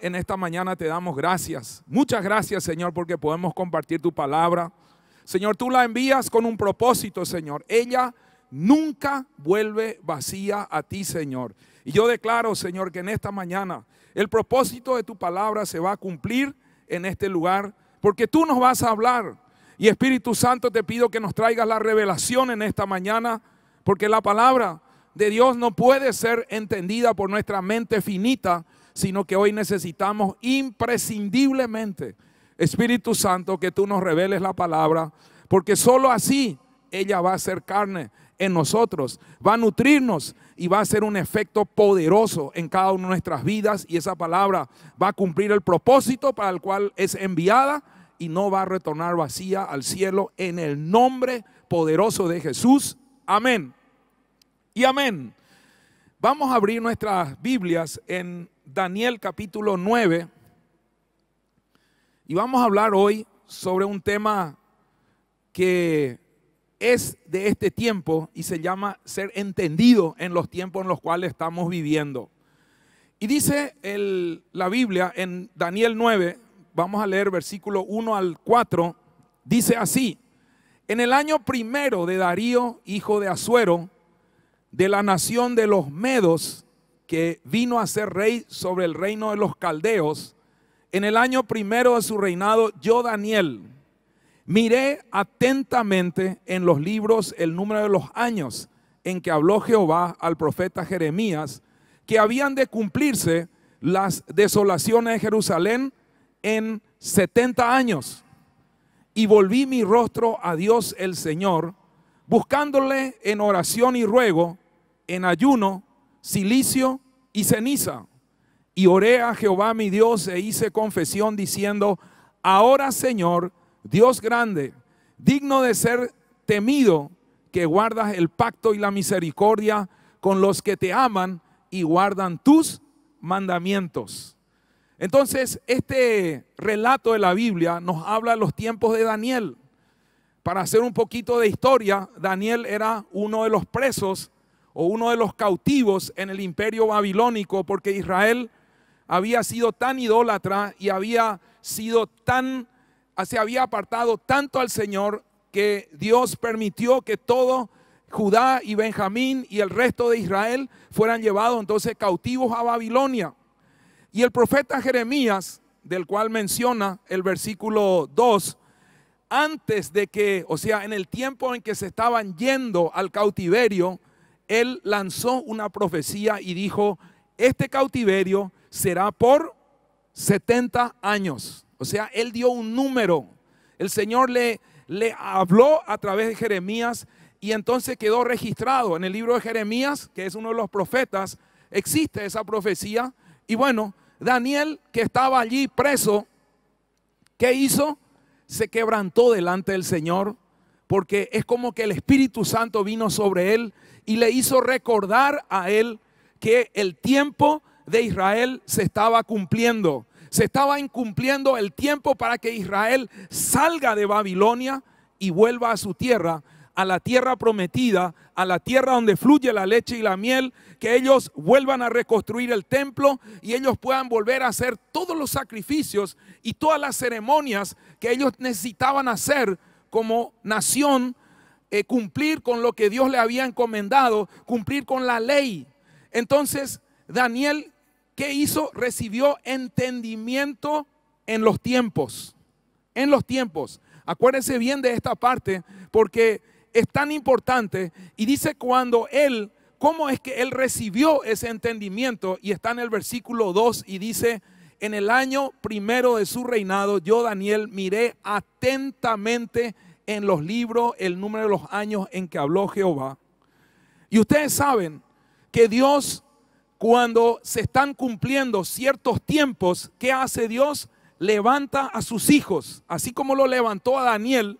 en esta mañana te damos gracias. Muchas gracias, Señor, porque podemos compartir tu palabra. Señor, tú la envías con un propósito, Señor. Ella nunca vuelve vacía a ti, Señor. Y yo declaro, Señor, que en esta mañana el propósito de tu palabra se va a cumplir en este lugar, porque tú nos vas a hablar. Y Espíritu Santo, te pido que nos traigas la revelación en esta mañana, porque la palabra de Dios no puede ser entendida por nuestra mente finita, sino que hoy necesitamos imprescindiblemente, Espíritu Santo, que tú nos reveles la palabra, porque sólo así ella va a ser carne en nosotros, va a nutrirnos y va a ser un efecto poderoso en cada una de nuestras vidas y esa palabra va a cumplir el propósito para el cual es enviada y no va a retornar vacía al cielo en el nombre poderoso de Jesús. Amén. Y amén. Vamos a abrir nuestras Biblias en Daniel capítulo 9 y vamos a hablar hoy sobre un tema que es de este tiempo y se llama ser entendido en los tiempos en los cuales estamos viviendo. Y dice la Biblia en Daniel 9, vamos a leer versículo 1 al 4, dice así, en el año primero de Darío, hijo de Azuero, de la nación de los Medos, que vino a ser rey sobre el reino de los caldeos, en el año primero de su reinado, yo Daniel miré atentamente en los libros el número de los años en que habló Jehová al profeta Jeremías, que habían de cumplirse las desolaciones de Jerusalén en 70 años. Y volví mi rostro a Dios el Señor, buscándole en oración y ruego, en ayuno silicio y ceniza. Y oré a Jehová mi Dios e hice confesión diciendo, ahora Señor, Dios grande, digno de ser temido, que guardas el pacto y la misericordia con los que te aman y guardan tus mandamientos. Entonces, este relato de la Biblia nos habla de los tiempos de Daniel. Para hacer un poquito de historia, Daniel era uno de los presos o uno de los cautivos en el imperio babilónico, porque Israel había sido tan idólatra y había sido tan, ah, se había apartado tanto al Señor que Dios permitió que todo Judá y Benjamín y el resto de Israel fueran llevados entonces cautivos a Babilonia. Y el profeta Jeremías, del cual menciona el versículo 2, antes de que, o sea, en el tiempo en que se estaban yendo al cautiverio, él lanzó una profecía y dijo, este cautiverio será por 70 años. O sea, él dio un número. El Señor le, le habló a través de Jeremías y entonces quedó registrado en el libro de Jeremías, que es uno de los profetas, existe esa profecía. Y bueno, Daniel, que estaba allí preso, ¿qué hizo? Se quebrantó delante del Señor, porque es como que el Espíritu Santo vino sobre él y le hizo recordar a él que el tiempo de Israel se estaba cumpliendo. Se estaba incumpliendo el tiempo para que Israel salga de Babilonia y vuelva a su tierra, a la tierra prometida, a la tierra donde fluye la leche y la miel, que ellos vuelvan a reconstruir el templo y ellos puedan volver a hacer todos los sacrificios y todas las ceremonias que ellos necesitaban hacer como nación eh, cumplir con lo que Dios le había encomendado, cumplir con la ley. Entonces, Daniel, ¿qué hizo? Recibió entendimiento en los tiempos, en los tiempos. Acuérdense bien de esta parte porque es tan importante y dice cuando él, ¿cómo es que él recibió ese entendimiento? Y está en el versículo 2 y dice, en el año primero de su reinado, yo Daniel miré atentamente en los libros el número de los años en que habló Jehová. Y ustedes saben que Dios, cuando se están cumpliendo ciertos tiempos, ¿qué hace Dios? Levanta a sus hijos, así como lo levantó a Daniel.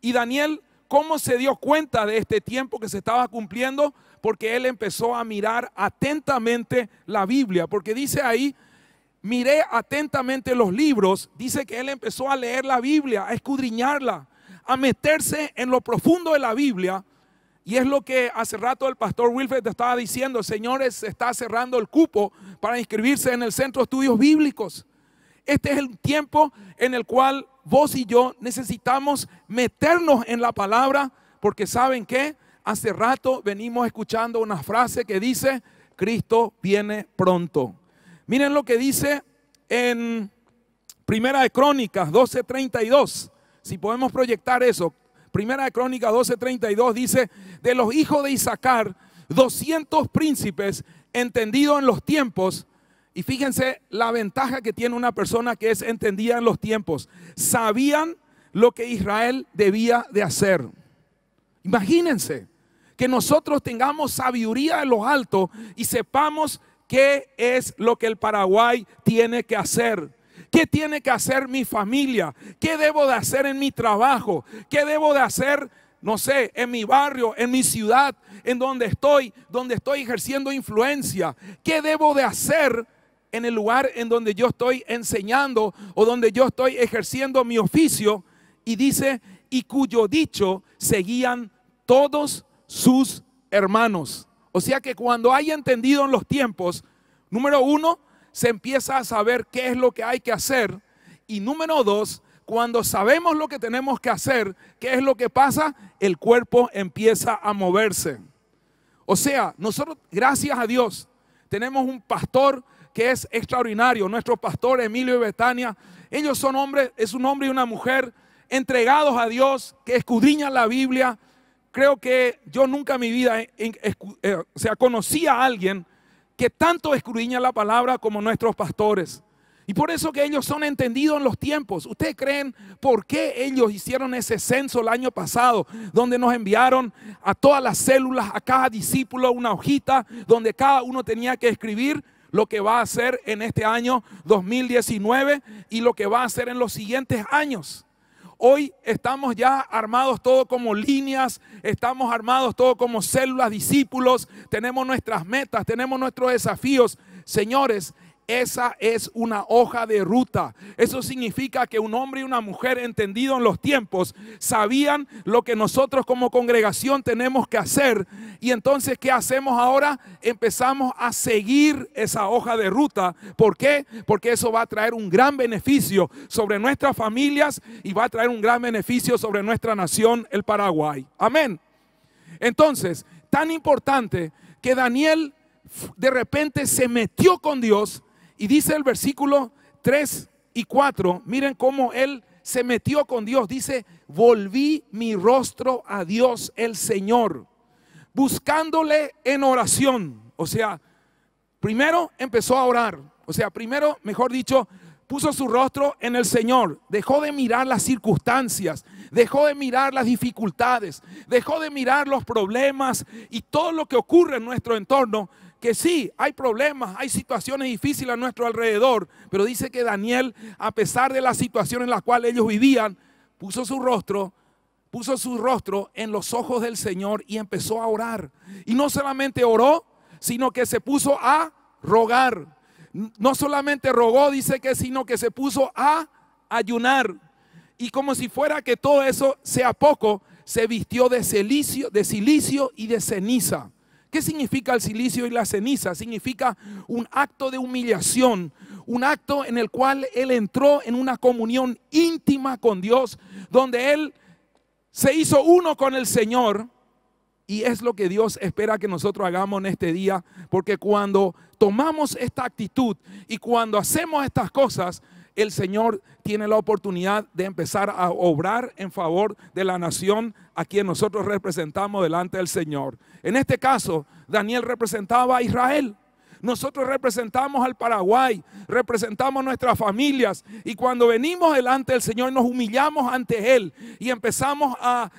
Y Daniel, ¿cómo se dio cuenta de este tiempo que se estaba cumpliendo? Porque él empezó a mirar atentamente la Biblia, porque dice ahí, miré atentamente los libros, dice que él empezó a leer la Biblia, a escudriñarla a meterse en lo profundo de la Biblia. Y es lo que hace rato el pastor Wilfred estaba diciendo, señores, se está cerrando el cupo para inscribirse en el Centro de Estudios Bíblicos. Este es el tiempo en el cual vos y yo necesitamos meternos en la palabra, porque saben que hace rato venimos escuchando una frase que dice, Cristo viene pronto. Miren lo que dice en Primera de Crónicas 12:32. Si podemos proyectar eso, Primera de Crónica 12:32 dice, de los hijos de Isaacar, 200 príncipes entendidos en los tiempos. Y fíjense la ventaja que tiene una persona que es entendida en los tiempos. Sabían lo que Israel debía de hacer. Imagínense que nosotros tengamos sabiduría de los altos y sepamos qué es lo que el Paraguay tiene que hacer. ¿Qué tiene que hacer mi familia? ¿Qué debo de hacer en mi trabajo? ¿Qué debo de hacer? no sé, en mi barrio, en mi ciudad, en donde estoy, donde estoy ejerciendo influencia. ¿Qué debo de hacer en el lugar en donde yo estoy enseñando o donde yo estoy ejerciendo mi oficio? Y dice, y cuyo dicho seguían todos sus hermanos. O sea que cuando haya entendido en los tiempos, número uno, se empieza a saber qué es lo que hay que hacer. Y número dos, cuando sabemos lo que tenemos que hacer, ¿qué es lo que pasa? El cuerpo empieza a moverse. O sea, nosotros, gracias a Dios, tenemos un pastor que es extraordinario, nuestro pastor Emilio y Betania. Ellos son hombres, es un hombre y una mujer entregados a Dios, que escudriñan la Biblia. Creo que yo nunca en mi vida, eh, conocí a alguien que tanto escruiña la palabra como nuestros pastores. Y por eso que ellos son entendidos en los tiempos. ¿Ustedes creen por qué ellos hicieron ese censo el año pasado, donde nos enviaron a todas las células, a cada discípulo, una hojita, donde cada uno tenía que escribir lo que va a hacer en este año 2019 y lo que va a hacer en los siguientes años? Hoy estamos ya armados todo como líneas, estamos armados todo como células, discípulos, tenemos nuestras metas, tenemos nuestros desafíos. Señores, esa es una hoja de ruta. Eso significa que un hombre y una mujer entendido en los tiempos sabían lo que nosotros como congregación tenemos que hacer. Y entonces, ¿qué hacemos ahora? Empezamos a seguir esa hoja de ruta. ¿Por qué? Porque eso va a traer un gran beneficio sobre nuestras familias y va a traer un gran beneficio sobre nuestra nación, el Paraguay. Amén. Entonces, tan importante que Daniel de repente se metió con Dios y dice el versículo 3 y 4, miren cómo él se metió con Dios. Dice, volví mi rostro a Dios el Señor, buscándole en oración. O sea, primero empezó a orar. O sea, primero, mejor dicho, puso su rostro en el Señor, dejó de mirar las circunstancias, dejó de mirar las dificultades, dejó de mirar los problemas y todo lo que ocurre en nuestro entorno que sí, hay problemas, hay situaciones difíciles a nuestro alrededor, pero dice que Daniel, a pesar de la situación en la cual ellos vivían, puso su rostro, puso su rostro en los ojos del Señor y empezó a orar. Y no solamente oró, sino que se puso a rogar. No solamente rogó, dice que, sino que se puso a ayunar. Y como si fuera que todo eso sea poco, se vistió de silicio, de silicio y de ceniza. ¿Qué significa el silicio y la ceniza? Significa un acto de humillación, un acto en el cual él entró en una comunión íntima con Dios, donde él se hizo uno con el Señor. Y es lo que Dios espera que nosotros hagamos en este día, porque cuando tomamos esta actitud y cuando hacemos estas cosas, el Señor tiene la oportunidad de empezar a obrar en favor de la nación a quien nosotros representamos delante del Señor. En este caso, Daniel representaba a Israel. Nosotros representamos al Paraguay, representamos nuestras familias y cuando venimos delante del Señor nos humillamos ante Él y empezamos a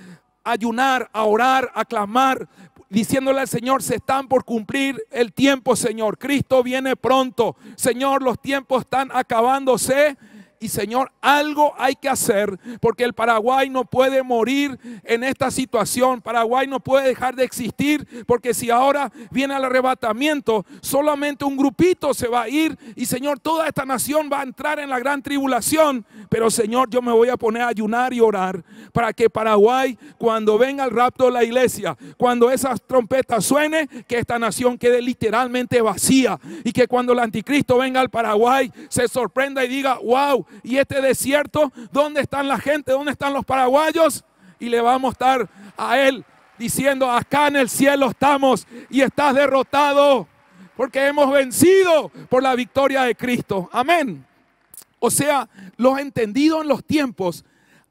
ayunar, a orar, a clamar, diciéndole al Señor, se están por cumplir el tiempo, Señor. Cristo viene pronto. Señor, los tiempos están acabándose. Y Señor, algo hay que hacer porque el Paraguay no puede morir en esta situación. Paraguay no puede dejar de existir porque si ahora viene el arrebatamiento, solamente un grupito se va a ir. Y Señor, toda esta nación va a entrar en la gran tribulación. Pero Señor, yo me voy a poner a ayunar y orar para que Paraguay, cuando venga el rapto de la iglesia, cuando esas trompetas suene, que esta nación quede literalmente vacía y que cuando el anticristo venga al Paraguay se sorprenda y diga, wow, y este desierto, ¿dónde están la gente? ¿Dónde están los paraguayos? Y le vamos a estar a él diciendo, acá en el cielo estamos y estás derrotado porque hemos vencido por la victoria de Cristo. Amén. O sea, los entendidos en los tiempos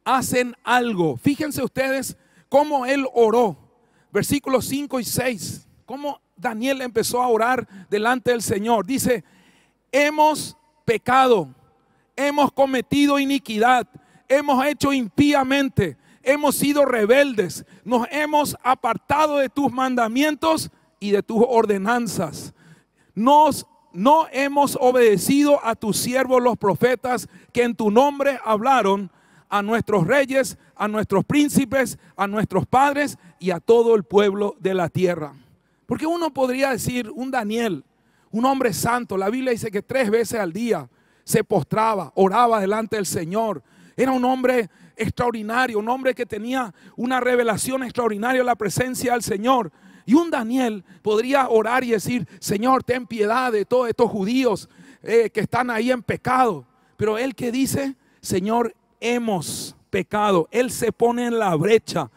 hacen algo. Fíjense ustedes cómo él oró. Versículos 5 y 6. Cómo Daniel empezó a orar delante del Señor. Dice, hemos pecado hemos cometido iniquidad, hemos hecho impíamente, hemos sido rebeldes, nos hemos apartado de tus mandamientos y de tus ordenanzas. Nos no hemos obedecido a tus siervos los profetas que en tu nombre hablaron a nuestros reyes, a nuestros príncipes, a nuestros padres y a todo el pueblo de la tierra. Porque uno podría decir, un Daniel, un hombre santo, la Biblia dice que tres veces al día se postraba, oraba delante del Señor. Era un hombre extraordinario, un hombre que tenía una revelación extraordinaria en la presencia del Señor. Y un Daniel podría orar y decir, Señor, ten piedad de todos estos judíos eh, que están ahí en pecado. Pero él que dice, Señor, hemos pecado. Él se pone en la brecha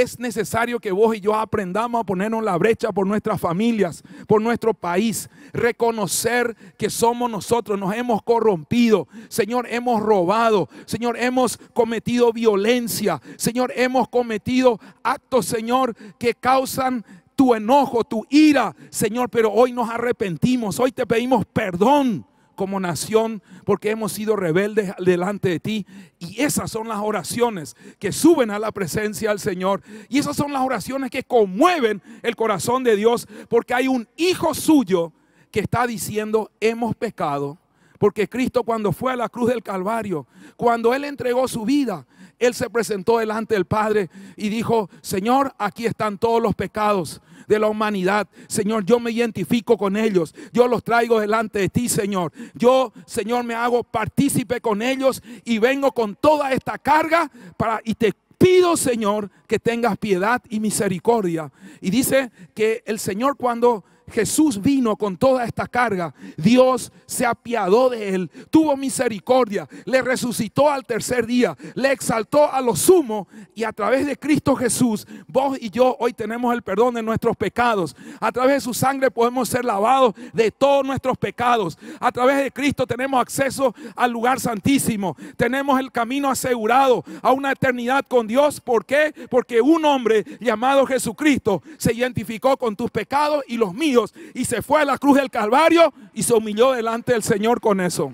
es necesario que vos y yo aprendamos a ponernos la brecha por nuestras familias, por nuestro país, reconocer que somos nosotros, nos hemos corrompido, Señor, hemos robado, Señor, hemos cometido violencia, Señor, hemos cometido actos, Señor, que causan tu enojo, tu ira, Señor, pero hoy nos arrepentimos, hoy te pedimos perdón como nación porque hemos sido rebeldes delante de ti. Y esas son las oraciones que suben a la presencia del Señor. Y esas son las oraciones que conmueven el corazón de Dios porque hay un hijo suyo que está diciendo, hemos pecado. Porque Cristo cuando fue a la cruz del Calvario, cuando Él entregó su vida, Él se presentó delante del Padre y dijo, Señor, aquí están todos los pecados de la humanidad. Señor, yo me identifico con ellos. Yo los traigo delante de ti, Señor. Yo, Señor, me hago partícipe con ellos y vengo con toda esta carga para y te pido, Señor, que tengas piedad y misericordia. Y dice que el Señor cuando Jesús vino con toda esta carga. Dios se apiadó de él, tuvo misericordia, le resucitó al tercer día, le exaltó a lo sumo y a través de Cristo Jesús, vos y yo hoy tenemos el perdón de nuestros pecados. A través de su sangre podemos ser lavados de todos nuestros pecados. A través de Cristo tenemos acceso al lugar santísimo. Tenemos el camino asegurado a una eternidad con Dios. ¿Por qué? Porque un hombre llamado Jesucristo se identificó con tus pecados y los míos y se fue a la cruz del Calvario y se humilló delante del Señor con eso.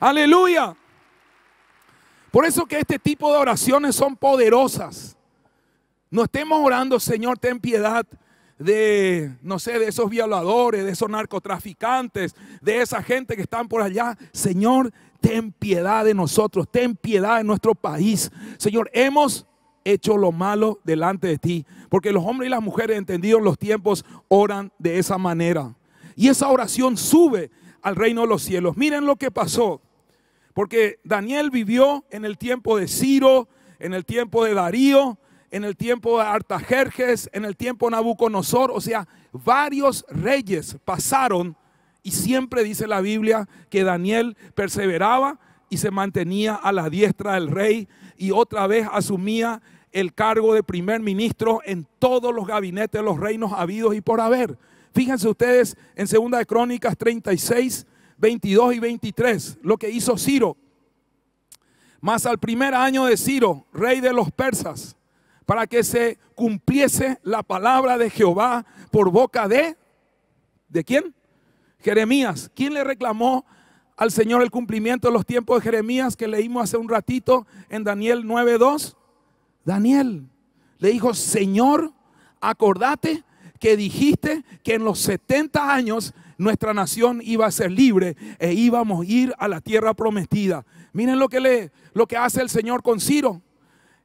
Aleluya. Por eso que este tipo de oraciones son poderosas. No estemos orando, Señor, ten piedad de, no sé, de esos violadores, de esos narcotraficantes, de esa gente que están por allá. Señor, ten piedad de nosotros, ten piedad de nuestro país. Señor, hemos hecho lo malo delante de ti. Porque los hombres y las mujeres entendidos los tiempos oran de esa manera. Y esa oración sube al reino de los cielos. Miren lo que pasó. Porque Daniel vivió en el tiempo de Ciro, en el tiempo de Darío, en el tiempo de Artajerjes, en el tiempo de Nabucodonosor. O sea, varios reyes pasaron y siempre dice la Biblia que Daniel perseveraba y se mantenía a la diestra del rey y otra vez asumía el cargo de primer ministro en todos los gabinetes de los reinos habidos y por haber. Fíjense ustedes en Segunda de Crónicas 36, 22 y 23, lo que hizo Ciro. más al primer año de Ciro, rey de los persas, para que se cumpliese la palabra de Jehová por boca de ¿de quién? Jeremías. ¿Quién le reclamó al Señor el cumplimiento de los tiempos de Jeremías que leímos hace un ratito en Daniel 9:2? Daniel le dijo, Señor, acordate que dijiste que en los 70 años nuestra nación iba a ser libre e íbamos a ir a la tierra prometida. Miren lo que, le, lo que hace el Señor con Ciro.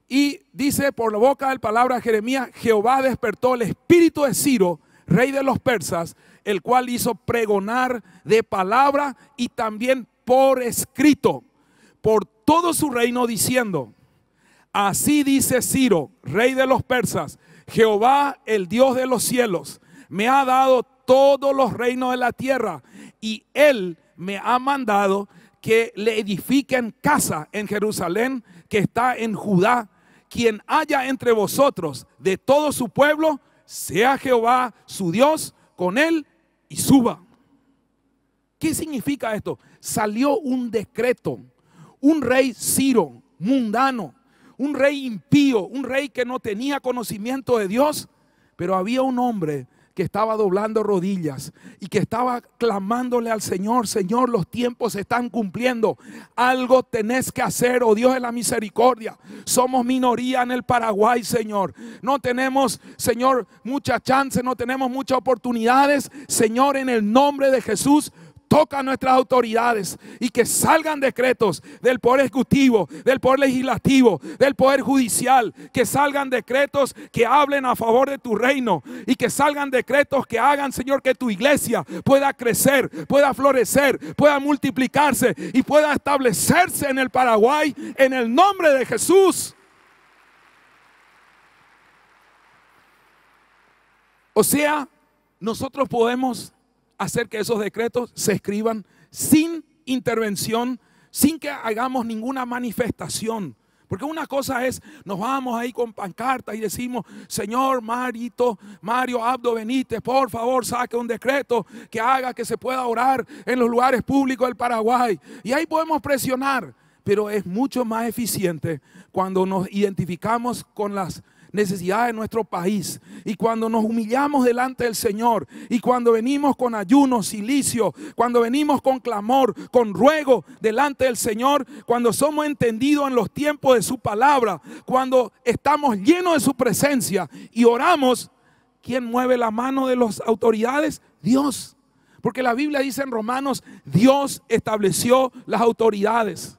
Y dice por la boca del palabra de Jeremías, Jehová despertó el espíritu de Ciro, rey de los persas, el cual hizo pregonar de palabra y también por escrito por todo su reino diciendo, Así dice Ciro, rey de los persas, Jehová, el Dios de los cielos, me ha dado todos los reinos de la tierra y él me ha mandado que le edifiquen casa en Jerusalén que está en Judá. Quien haya entre vosotros de todo su pueblo, sea Jehová su Dios con él y suba. ¿Qué significa esto? Salió un decreto. Un rey Ciro, mundano, un rey impío, un rey que no tenía conocimiento de Dios, pero había un hombre que estaba doblando rodillas y que estaba clamándole al Señor, Señor, los tiempos se están cumpliendo, algo tenés que hacer, oh Dios de la misericordia, somos minoría en el Paraguay, Señor, no tenemos, Señor, mucha chance, no tenemos muchas oportunidades, Señor, en el nombre de Jesús, toca a nuestras autoridades y que salgan decretos del Poder Ejecutivo, del Poder Legislativo, del Poder Judicial, que salgan decretos que hablen a favor de tu reino y que salgan decretos que hagan, Señor, que tu iglesia pueda crecer, pueda florecer, pueda multiplicarse y pueda establecerse en el Paraguay en el nombre de Jesús. O sea, nosotros podemos hacer que esos decretos se escriban sin intervención, sin que hagamos ninguna manifestación. Porque una cosa es, nos vamos ahí con pancartas y decimos, Señor Marito, Mario Abdo Benítez, por favor saque un decreto que haga que se pueda orar en los lugares públicos del Paraguay. Y ahí podemos presionar, pero es mucho más eficiente cuando nos identificamos con las necesidades de nuestro país y cuando nos humillamos delante del Señor y cuando venimos con ayuno, silicio, cuando venimos con clamor, con ruego delante del Señor, cuando somos entendidos en los tiempos de su palabra, cuando estamos llenos de su presencia y oramos, ¿quién mueve la mano de las autoridades? Dios. Porque la Biblia dice en Romanos, Dios estableció las autoridades.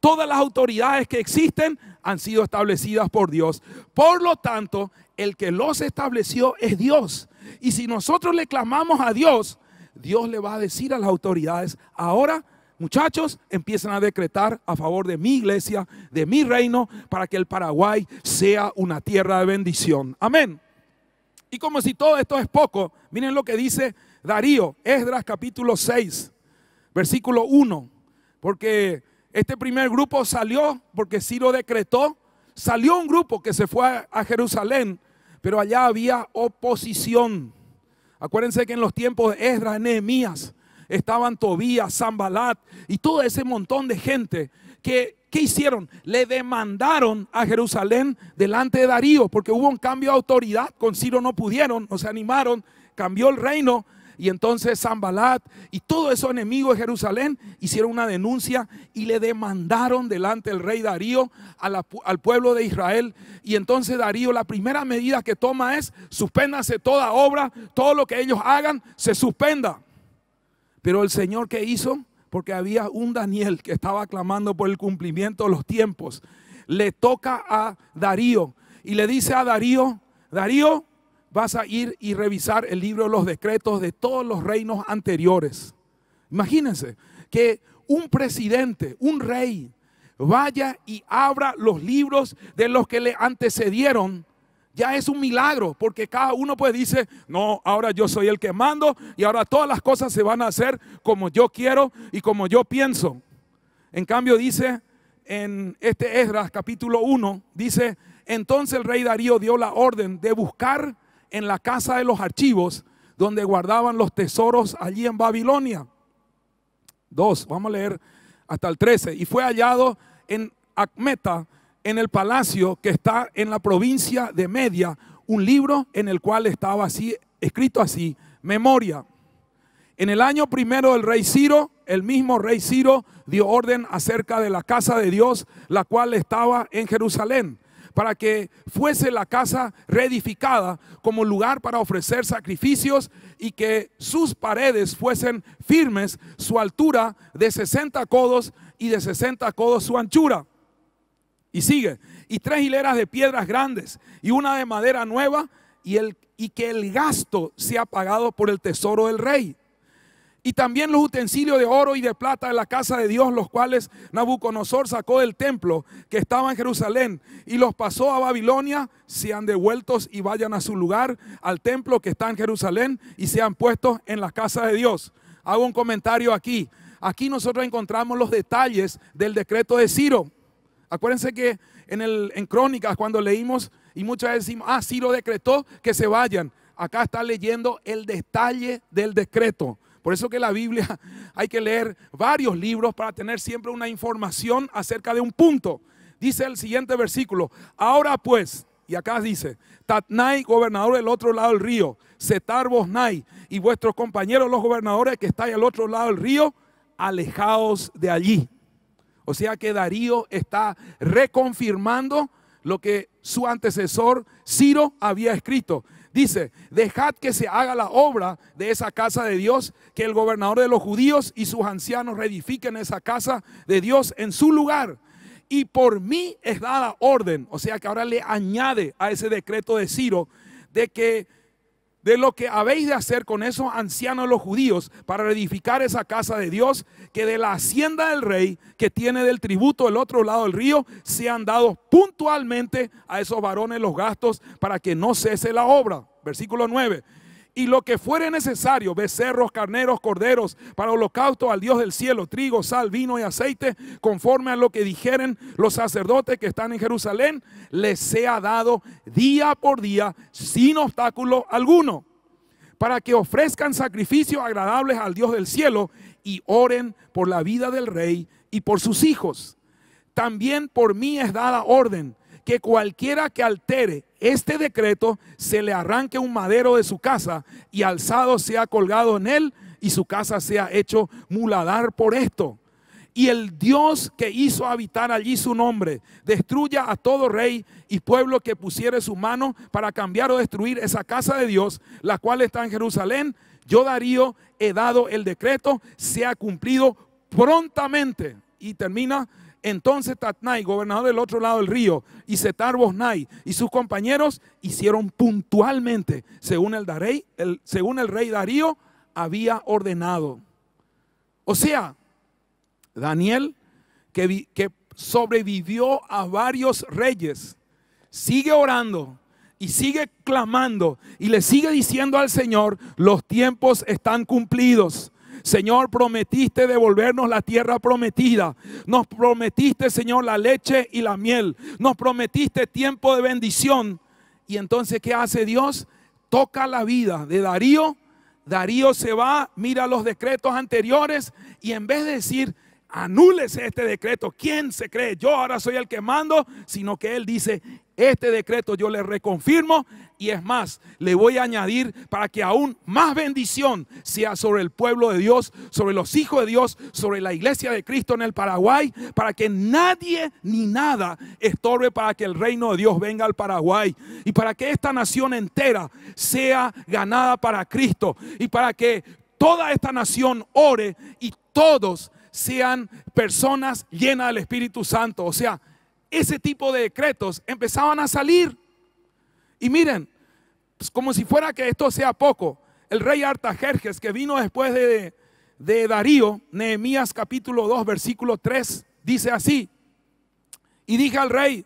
Todas las autoridades que existen han sido establecidas por Dios. Por lo tanto, el que los estableció es Dios. Y si nosotros le clamamos a Dios, Dios le va a decir a las autoridades, ahora muchachos, empiezan a decretar a favor de mi iglesia, de mi reino, para que el Paraguay sea una tierra de bendición. Amén. Y como si todo esto es poco, miren lo que dice Darío, Esdras capítulo 6, versículo 1, porque este primer grupo salió porque Ciro decretó. Salió un grupo que se fue a Jerusalén, pero allá había oposición. Acuérdense que en los tiempos de Esdras, Nehemías, estaban Tobías, Zambalat y todo ese montón de gente que, ¿qué hicieron? Le demandaron a Jerusalén delante de Darío, porque hubo un cambio de autoridad, con Ciro no pudieron, no se animaron, cambió el reino y entonces Zambalat y todos esos enemigos de Jerusalén hicieron una denuncia y le demandaron delante del rey Darío al pueblo de Israel. Y entonces Darío la primera medida que toma es suspéndase toda obra, todo lo que ellos hagan se suspenda. Pero el Señor que hizo, porque había un Daniel que estaba clamando por el cumplimiento de los tiempos, le toca a Darío y le dice a Darío, Darío, vas a ir y revisar el libro de los decretos de todos los reinos anteriores. Imagínense que un presidente, un rey, vaya y abra los libros de los que le antecedieron. Ya es un milagro, porque cada uno pues dice, no, ahora yo soy el que mando y ahora todas las cosas se van a hacer como yo quiero y como yo pienso. En cambio dice en este Esdras capítulo 1, dice, entonces el rey Darío dio la orden de buscar en la casa de los archivos donde guardaban los tesoros allí en Babilonia. Dos, vamos a leer hasta el 13. Y fue hallado en Acmeta, en el palacio que está en la provincia de Media, un libro en el cual estaba así, escrito así, memoria. En el año primero del rey Ciro, el mismo rey Ciro dio orden acerca de la casa de Dios, la cual estaba en Jerusalén para que fuese la casa reedificada como lugar para ofrecer sacrificios y que sus paredes fuesen firmes, su altura de 60 codos y de 60 codos su anchura. Y sigue, y tres hileras de piedras grandes y una de madera nueva y, el, y que el gasto sea pagado por el tesoro del rey y también los utensilios de oro y de plata de la casa de Dios, los cuales Nabucodonosor sacó del templo que estaba en Jerusalén y los pasó a Babilonia, sean devueltos y vayan a su lugar, al templo que está en Jerusalén y sean puestos en la casa de Dios. Hago un comentario aquí. Aquí nosotros encontramos los detalles del decreto de Ciro. Acuérdense que en, el, en Crónicas cuando leímos y muchas veces decimos, ah, Ciro decretó que se vayan. Acá está leyendo el detalle del decreto. Por eso que la Biblia hay que leer varios libros para tener siempre una información acerca de un punto. Dice el siguiente versículo, ahora pues, y acá dice, Tatnai, gobernador del otro lado del río, Setar y vuestros compañeros los gobernadores que están al otro lado del río, alejaos de allí. O sea que Darío está reconfirmando lo que su antecesor Ciro había escrito. Dice, dejad que se haga la obra de esa casa de Dios, que el gobernador de los judíos y sus ancianos reedifiquen esa casa de Dios en su lugar. Y por mí es dada orden. O sea que ahora le añade a ese decreto de Ciro de que de lo que habéis de hacer con esos ancianos los judíos para edificar esa casa de Dios, que de la hacienda del rey que tiene del tributo del otro lado del río, se han dado puntualmente a esos varones los gastos para que no cese la obra. Versículo 9 y lo que fuere necesario, becerros, carneros, corderos, para holocausto al Dios del cielo, trigo, sal, vino y aceite, conforme a lo que dijeren los sacerdotes que están en Jerusalén, les sea dado día por día, sin obstáculo alguno, para que ofrezcan sacrificios agradables al Dios del cielo y oren por la vida del rey y por sus hijos. También por mí es dada orden que cualquiera que altere este decreto se le arranque un madero de su casa y alzado sea colgado en él y su casa sea hecho muladar por esto. Y el Dios que hizo habitar allí su nombre, destruya a todo rey y pueblo que pusiere su mano para cambiar o destruir esa casa de Dios, la cual está en Jerusalén. Yo Darío he dado el decreto, sea cumplido prontamente. Y termina entonces Tatnai, gobernador del otro lado del río, y Setar Bosnai y sus compañeros hicieron puntualmente, según el, según el rey Darío había ordenado. O sea, Daniel, que, que sobrevivió a varios reyes, sigue orando y sigue clamando y le sigue diciendo al Señor, los tiempos están cumplidos. Señor, prometiste devolvernos la tierra prometida. Nos prometiste, Señor, la leche y la miel. Nos prometiste tiempo de bendición. Y entonces, ¿qué hace Dios? Toca la vida de Darío. Darío se va, mira los decretos anteriores y en vez de decir, anúlese este decreto. ¿Quién se cree? Yo ahora soy el que mando, sino que él dice, este decreto yo le reconfirmo y es más, le voy a añadir para que aún más bendición sea sobre el pueblo de Dios, sobre los hijos de Dios, sobre la iglesia de Cristo en el Paraguay, para que nadie ni nada estorbe para que el reino de Dios venga al Paraguay y para que esta nación entera sea ganada para Cristo y para que toda esta nación ore y todos sean personas llenas del Espíritu Santo. O sea, ese tipo de decretos empezaban a salir. Y miren, pues, como si fuera que esto sea poco, el rey Artajerjes que vino después de, de Darío, Nehemías capítulo 2, versículo 3, dice así, y dije al rey,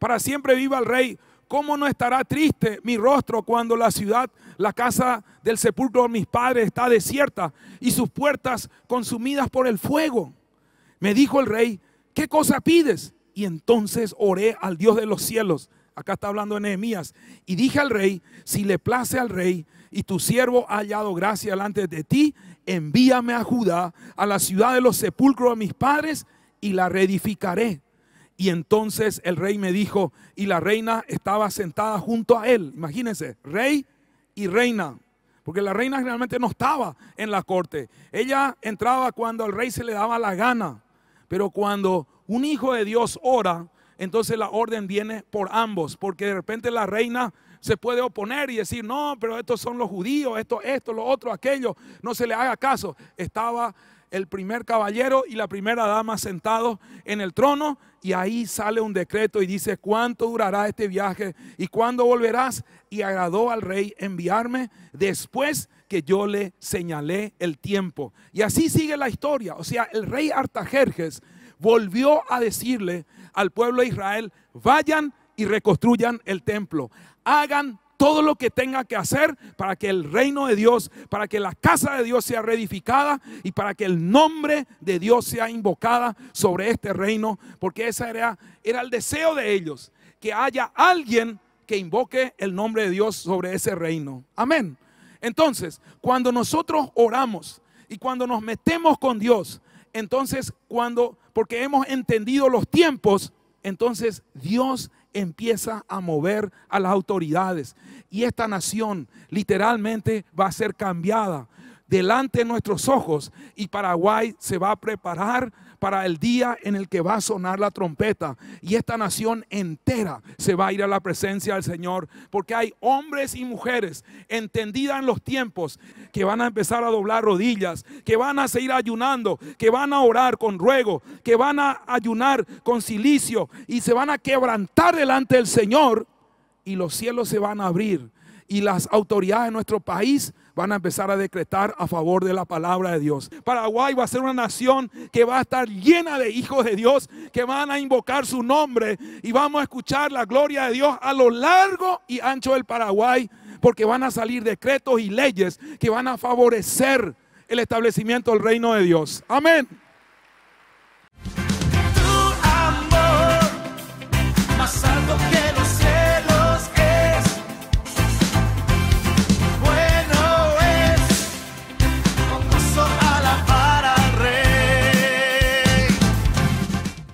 para siempre viva el rey, ¿cómo no estará triste mi rostro cuando la ciudad la casa del sepulcro de mis padres está desierta y sus puertas consumidas por el fuego. Me dijo el rey, ¿qué cosa pides? Y entonces oré al Dios de los cielos. Acá está hablando Nehemías. Y dije al rey, si le place al rey y tu siervo ha hallado gracia delante de ti, envíame a Judá, a la ciudad de los sepulcros de mis padres, y la reedificaré. Y entonces el rey me dijo, y la reina estaba sentada junto a él. Imagínense, rey y reina. Porque la reina realmente no estaba en la corte. Ella entraba cuando al rey se le daba la gana. Pero cuando un hijo de Dios ora, entonces la orden viene por ambos. Porque de repente la reina se puede oponer y decir, no, pero estos son los judíos, esto, esto, lo otro, aquello. No se le haga caso. Estaba el primer caballero y la primera dama sentados en el trono y ahí sale un decreto y dice cuánto durará este viaje y cuándo volverás. Y agradó al rey enviarme después que yo le señalé el tiempo. Y así sigue la historia. O sea, el rey Artajerjes volvió a decirle al pueblo de Israel, vayan y reconstruyan el templo. Hagan todo lo que tenga que hacer para que el reino de Dios, para que la casa de Dios sea reedificada y para que el nombre de Dios sea invocada sobre este reino, porque ese era, era el deseo de ellos, que haya alguien que invoque el nombre de Dios sobre ese reino. Amén. Entonces, cuando nosotros oramos y cuando nos metemos con Dios, entonces cuando, porque hemos entendido los tiempos, entonces Dios empieza a mover a las autoridades. Y esta nación literalmente va a ser cambiada delante de nuestros ojos y Paraguay se va a preparar para el día en el que va a sonar la trompeta y esta nación entera se va a ir a la presencia del Señor, porque hay hombres y mujeres entendidas en los tiempos que van a empezar a doblar rodillas, que van a seguir ayunando, que van a orar con ruego, que van a ayunar con silicio y se van a quebrantar delante del Señor y los cielos se van a abrir y las autoridades de nuestro país van a empezar a decretar a favor de la palabra de Dios. Paraguay va a ser una nación que va a estar llena de hijos de Dios, que van a invocar su nombre y vamos a escuchar la gloria de Dios a lo largo y ancho del Paraguay, porque van a salir decretos y leyes que van a favorecer el establecimiento del reino de Dios. Amén.